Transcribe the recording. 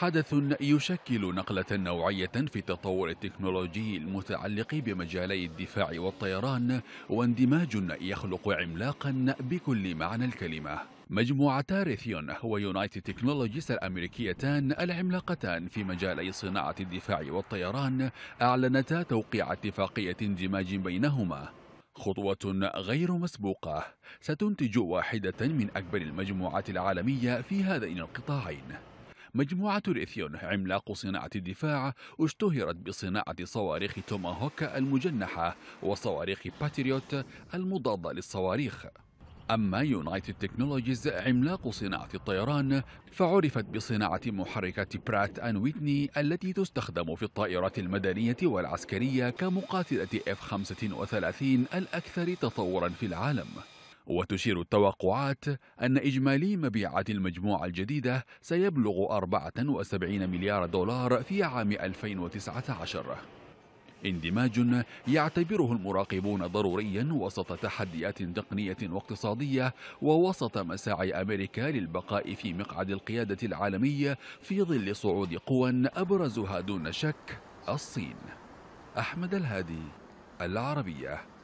حدث يشكل نقلة نوعية في التطور التكنولوجي المتعلق بمجالي الدفاع والطيران واندماج يخلق عملاقا بكل معنى الكلمة مجموعتا ريثيون ويونايتد تكنولوجيز الأمريكيتان العملاقتان في مجالي صناعة الدفاع والطيران أعلنتا توقيع اتفاقية اندماج بينهما خطوة غير مسبوقة ستنتج واحدة من أكبر المجموعات العالمية في هذين القطاعين مجموعة ريثيون عملاق صناعة الدفاع اشتهرت بصناعة صواريخ توماهوك المجنحة وصواريخ باتريوت المضادة للصواريخ أما يونايتد تكنولوجيز عملاق صناعة الطيران فعرفت بصناعة محركات برات أن ويتني التي تستخدم في الطائرات المدنية والعسكرية كمقاتلة F-35 الأكثر تطورا في العالم وتشير التوقعات أن إجمالي مبيعات المجموعة الجديدة سيبلغ 74 مليار دولار في عام 2019 اندماج يعتبره المراقبون ضروريا وسط تحديات تقنية واقتصادية ووسط مساعي أمريكا للبقاء في مقعد القيادة العالمية في ظل صعود قوى أبرزها دون شك الصين أحمد الهادي العربية